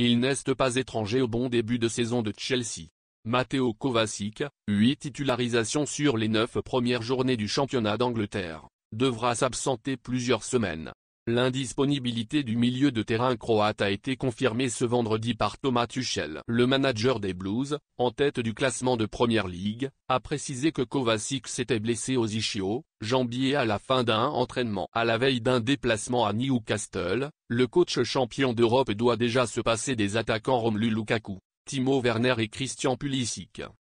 Il n'est pas étranger au bon début de saison de Chelsea. Matteo Kovacic, 8 titularisations sur les 9 premières journées du championnat d'Angleterre, devra s'absenter plusieurs semaines, L'indisponibilité du milieu de terrain croate a été confirmée ce vendredi par Thomas Tuchel. Le manager des Blues, en tête du classement de Première Ligue, a précisé que Kovacic s'était blessé aux ischios, jambier à la fin d'un entraînement. À la veille d'un déplacement à Newcastle, le coach champion d'Europe doit déjà se passer des attaquants Romelu Lukaku, Timo Werner et Christian Pulisic.